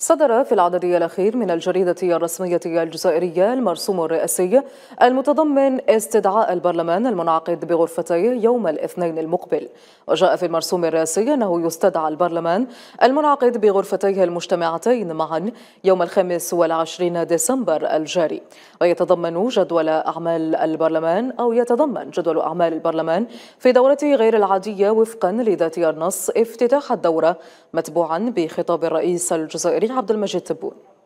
صدر في العدد الأخير من الجريدة الرسمية الجزائرية المرسوم الرئاسي المتضمن استدعاء البرلمان المنعقد بغرفتيه يوم الاثنين المقبل وجاء في المرسوم الرئاسي أنه يستدعى البرلمان المنعقد بغرفتيه المجتمعتين معا يوم الخامس والعشرين ديسمبر الجاري ويتضمن جدول أعمال البرلمان أو يتضمن جدول أعمال البرلمان في دورته غير العادية وفقا لذات النص افتتاح الدورة متبوعا بخطاب الرئيس الجزائري عبد المجيد تبون